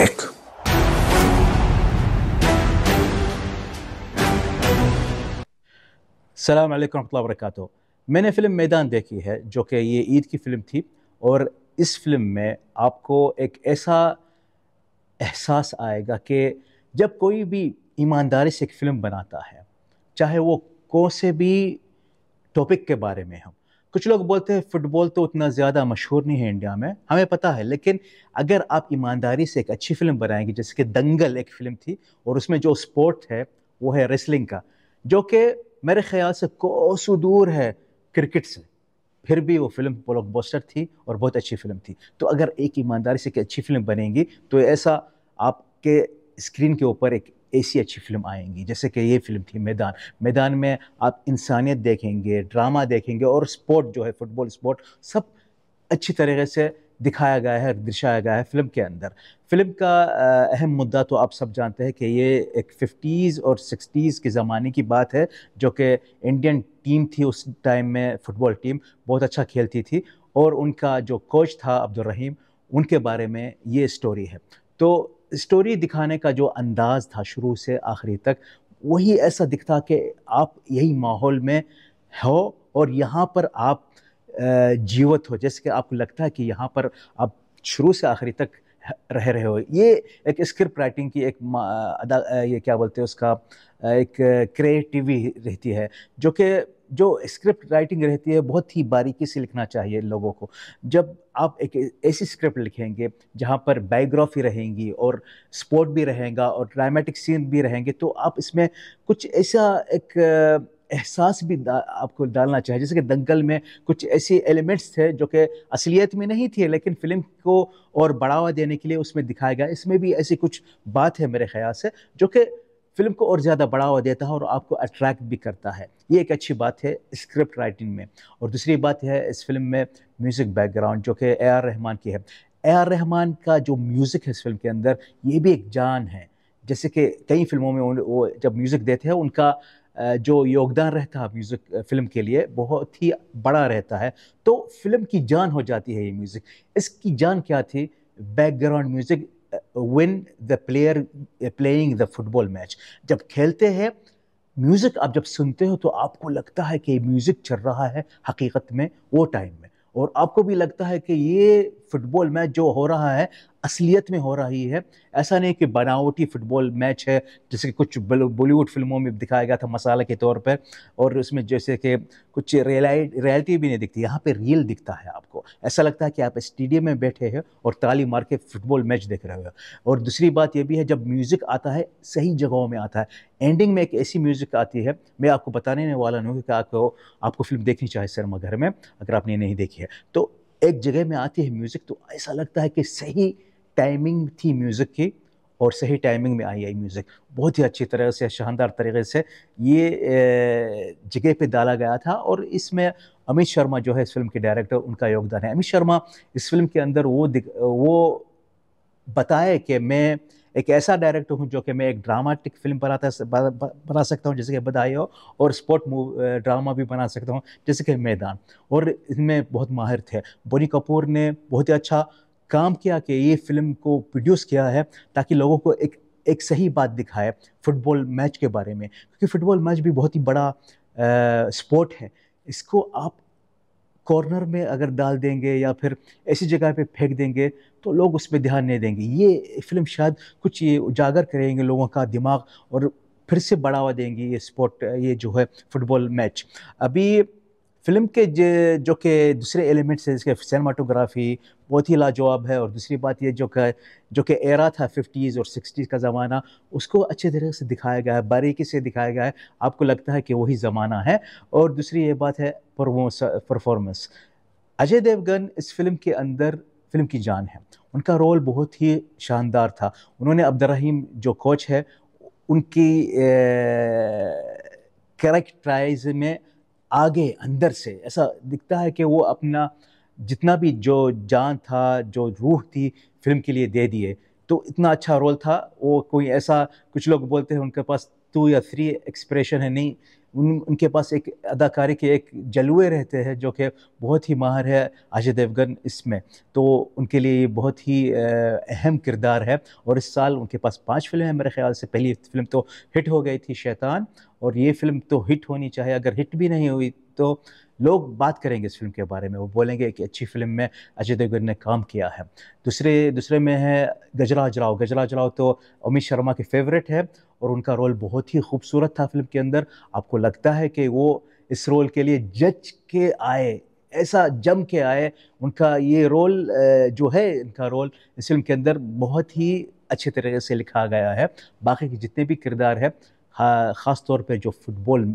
एक सलाम अलैकुम वरक मैंने फ़िल्म मैदान देखी है जो कि ये ईद की फ़िल्म थी और इस फिल्म में आपको एक ऐसा एहसास आएगा कि जब कोई भी ईमानदारी से एक फ़िल्म बनाता है चाहे वो कौन से भी टॉपिक के बारे में हो कुछ लोग बोलते हैं फुटबॉल तो उतना ज़्यादा मशहूर नहीं है इंडिया में हमें पता है लेकिन अगर आप ईमानदारी से एक अच्छी फिल्म बनाएंगे जैसे कि दंगल एक फिल्म थी और उसमें जो स्पोर्ट है वो है रेसलिंग का जो कि मेरे ख्याल से कोसो दूर है क्रिकेट से फिर भी वो फिल्म ब्लॉकबस्टर थी और बहुत अच्छी फिल्म थी तो अगर एक ईमानदारी से एक अच्छी फिल्म बनेगी तो ऐसा आपके स्क्रीन के ऊपर एक ऐसी अच्छी फिल्म आएंगी जैसे कि ये फिल्म थी मैदान मैदान में आप इंसानियत देखेंगे ड्रामा देखेंगे और स्पोर्ट जो है फुटबॉल स्पोर्ट सब अच्छी तरीके से दिखाया गया है दर्शाया गया है फिल्म के अंदर फिल्म का अहम मुद्दा तो आप सब जानते हैं कि ये एक फिफ्टीज़ और सिक्सटीज़ के ज़माने की बात है जो कि इंडियन टीम थी उस टाइम में फ़ुटबॉल टीम बहुत अच्छा खेलती थी और उनका जो कोच था अब्दुलरहीम उनके बारे में ये स्टोरी है तो स्टोरी दिखाने का जो अंदाज़ था शुरू से आखिरी तक वही ऐसा दिखता कि आप यही माहौल में हो और यहाँ पर आप जीवत हो जैसे कि आपको लगता है कि यहाँ पर आप शुरू से आखिरी तक रह रहे हो ये एक स्क्रिप्ट राइटिंग की एक अदा ये क्या बोलते हैं उसका एक क्रिएटिवी रहती है जो कि जो स्क्रिप्ट राइटिंग रहती है बहुत ही बारीकी से लिखना चाहिए लोगों को जब आप एक ऐसी स्क्रिप्ट लिखेंगे जहाँ पर बायोग्राफी रहेंगी और स्पोर्ट भी रहेगा और ड्रामेटिक सीन भी रहेंगे तो आप इसमें कुछ ऐसा एक एहसास भी दा, आपको डालना चाहिए जैसे कि दंगल में कुछ ऐसे एलिमेंट्स थे जो कि असलियत में नहीं थे लेकिन फिल्म को और बढ़ावा देने के लिए उसमें दिखाया गया इसमें भी ऐसी कुछ बात है मेरे ख्याल से जो कि फिल्म को और ज़्यादा बढ़ावा देता है और आपको अट्रैक्ट भी करता है ये एक अच्छी बात है स्क्रिप्ट राइटिंग में और दूसरी बात है इस फिल्म में म्यूज़िक बैकग्राउंड जो कि ए आर रहमान की है ए आर रहमान का जो म्यूज़िक है इस फिल्म के अंदर ये भी एक जान है जैसे कि कई फिल्मों में वो जब म्यूज़िक देते हैं उनका जो योगदान रहता है म्यूज़िक फिल्म के लिए बहुत ही बड़ा रहता है तो फिल्म की जान हो जाती है ये म्यूज़िक इसकी जान क्या थी background music when the player playing the football match जब खेलते हैं म्यूज़िक आप जब सुनते हो तो आपको लगता है कि म्यूज़िक चल रहा है हकीकत में वो टाइम में और आपको भी लगता है कि ये फुटबॉल मैच जो हो रहा है असलियत में हो रही है ऐसा नहीं कि बनावटी फुटबॉल मैच है जैसे कि कुछ बॉलीवुड फिल्मों में दिखाया गया था मसाला के तौर पर और उसमें जैसे कि कुछ रियलिटी भी नहीं दिखती यहाँ पर रियल दिखता है आपको ऐसा लगता है कि आप स्टेडियम में बैठे हैं और ताली मार के फुटबॉल मैच देख रहे हो और दूसरी बात यह भी है जब म्यूज़िक आता है सही जगहों में आता है एंडिंग में एक ऐसी म्यूज़िक आती है मैं आपको बताने वाला नहीं हूँ कि आपको आपको फिल्म देखनी चाहिए शर्मा घर में अगर आपने नहीं देखी है तो एक जगह में आती है म्यूज़िक तो ऐसा लगता है कि सही टाइमिंग थी म्यूज़िक की और सही टाइमिंग में आई आई म्यूज़िक बहुत ही अच्छी तरह से शानदार तरीके से ये जगह पे डाला गया था और इसमें अमित शर्मा जो है इस फिल्म के डायरेक्टर उनका योगदान है अमित शर्मा इस फिल्म के अंदर वो वो बताए कि मैं एक ऐसा डायरेक्टर हूँ जो कि मैं एक ड्रामाटिक फिल्म बनाता बना सकता हूँ जैसे कि बधाई हो और स्पोर्ट मूव ड्रामा भी बना सकता हूँ जैसे कि मैदान और इनमें बहुत माहिर थे बोनी कपूर ने बहुत ही अच्छा काम किया कि ये फिल्म को प्रोड्यूस किया है ताकि लोगों को एक एक सही बात दिखाए फुटबॉल मैच के बारे में क्योंकि फुटबॉल मैच भी बहुत ही बड़ा स्पोर्ट है इसको आप कॉर्नर में अगर डाल देंगे या फिर ऐसी जगह पे फेंक देंगे तो लोग उस पर ध्यान नहीं देंगे ये फिल्म शायद कुछ ये उजागर करेंगे लोगों का दिमाग और फिर से बढ़ावा देंगी ये स्पोर्ट ये जो है फुटबॉल मैच अभी फिल्म के जो के दूसरे एलिमेंट्स हैं जिसके सिनेमाटोग्राफी बहुत ही लाजवाब है और दूसरी बात ये जो का जो कि एरा था फिफ्टीज़ और सिक्सटीज़ का ज़माना उसको अच्छे तरह से दिखाया गया है बारीकी से दिखाया गया है आपको लगता है कि वही ज़माना है और दूसरी ये बात है परफॉर्मेंस अजय देवगन इस फिल्म के अंदर फिल्म की जान है उनका रोल बहुत ही शानदार था उन्होंने अब्दुलरहीम जो कोच है उनकी कैरेक्टराइज में आगे अंदर से ऐसा दिखता है कि वो अपना जितना भी जो जान था जो रूह थी फिल्म के लिए दे दिए तो इतना अच्छा रोल था वो कोई ऐसा कुछ लोग बोलते हैं उनके पास टू या थ्री एक्सप्रेशन है नहीं उन उनके पास एक अदाकारी के एक जलुए रहते हैं जो कि बहुत ही माहर है अजय देवगन इसमें तो उनके लिए बहुत ही अहम किरदार है और इस साल उनके पास पाँच फिल्में हैं मेरे ख्याल से पहली फिल्म तो हिट हो गई थी शैतान और ये फिल्म तो हिट होनी चाहिए अगर हिट भी नहीं हुई तो लोग बात करेंगे इस फिल्म के बारे में वो बोलेंगे कि अच्छी फिल्म में अजय देवगन ने काम किया है दूसरे दूसरे में है गजराज राव गजराज राव तो अमित शर्मा के फेवरेट है और उनका रोल बहुत ही खूबसूरत था फिल्म के अंदर आपको लगता है कि वो इस रोल के लिए जज के आए ऐसा जम के आए उनका ये रोल जो है इनका रोल इस फिल्म के अंदर बहुत ही अच्छे तरीके से लिखा गया है बाकी के जितने भी किरदार है ख़ास तौर पर जो फुटबॉल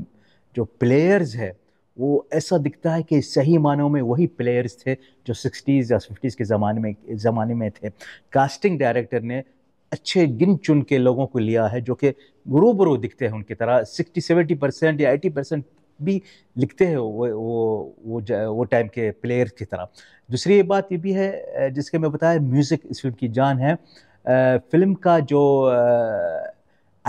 जो प्लेयर्स है वो ऐसा दिखता है कि सही मानों में वही प्लेयर्स थे जो सिक्सटीज़ या फिफ्टीज़ के ज़माने में ज़माने में थे कास्टिंग डायरेक्टर ने अच्छे गिन चुन के लोगों को लिया है जो कि रूबरू दिखते हैं उनकी तरह सिक्सटी सेवेंटी परसेंट या एटी परसेंट भी लिखते हैं वो वो वो वो टाइम के प्लेयर की तरह दूसरी बात ये भी है जिसके मैं बताया म्यूज़िक इस फिल्म की जान है फिल्म का जो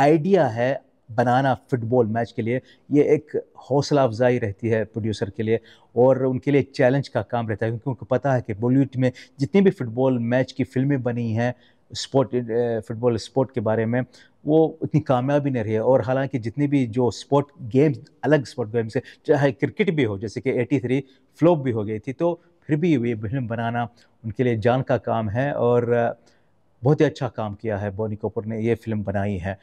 आइडिया है बनाना फुटबॉल मैच के लिए ये एक हौसला अफजाई रहती है प्रोड्यूसर के लिए और उनके लिए चैलेंज का काम रहता है क्योंकि उनको पता है कि बॉलीवुड में जितनी भी फुटबॉल मैच की फिल्में बनी हैं स्पोर्ट फुटबॉल स्पोर्ट के बारे में वो उतनी कामयाबी नहीं रही है और हालांकि जितनी भी जो स्पोर्ट गेम्स अलग स्पोर्ट गेम्स है चाहे क्रिकेट भी हो जैसे कि 83 फ्लोप भी हो गई थी तो फिर भी ये फिल्म बनाना उनके लिए जान का काम है और बहुत ही अच्छा काम किया है बोनी कपूर ने ये फिल्म बनाई है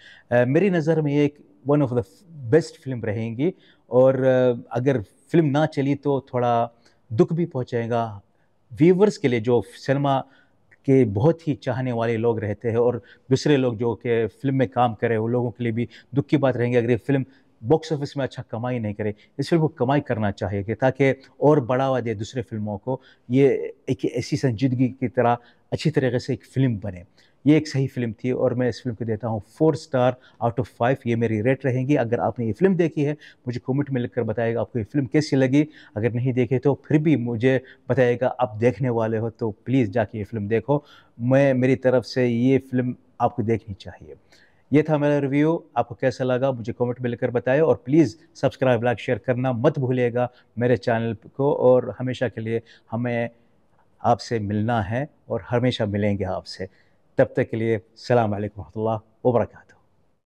मेरी नज़र में ये एक one of the best film रहेंगी और अगर फिल्म ना चली तो थोड़ा दुख भी पहुँचेगा व्यूवर्स के लिए जो सिनेमा कि बहुत ही चाहने वाले लोग रहते हैं और दूसरे लोग जो कि फिल्म में काम हैं वो लोगों के लिए भी दुख की बात रहेंगे अगर ये फिल्म बॉक्स ऑफिस में अच्छा कमाई नहीं करे इस फिल्म को कमाई करना चाहिए कि ताकि और बढ़ावा दे दूसरे फिल्मों को ये एक ऐसी संजीदगी की तरह अच्छी तरीके से एक फिल्म बने ये एक सही फिल्म थी और मैं इस फिल्म को देता हूँ four star out of five ये मेरी रेट रहेंगी अगर आपने ये फिल्म देखी है मुझे कमेंट में लिखकर बताएगा आपको ये फिल्म कैसी लगी अगर नहीं देखे तो फिर भी मुझे बताएगा आप देखने वाले हो तो प्लीज़ जाके ये फिल्म देखो मैं मेरी तरफ से ये फिल्म आपको देखनी चाहिए ये था मेरा रिव्यू आपको कैसा लगा मुझे कमेंट में लिखकर बताएं और प्लीज़ सब्सक्राइब लाइक शेयर करना मत भूलिएगा मेरे चैनल को और हमेशा के लिए हमें आपसे मिलना है और हमेशा मिलेंगे आपसे تبتك السلام عليكم ورحمه الله وبركاته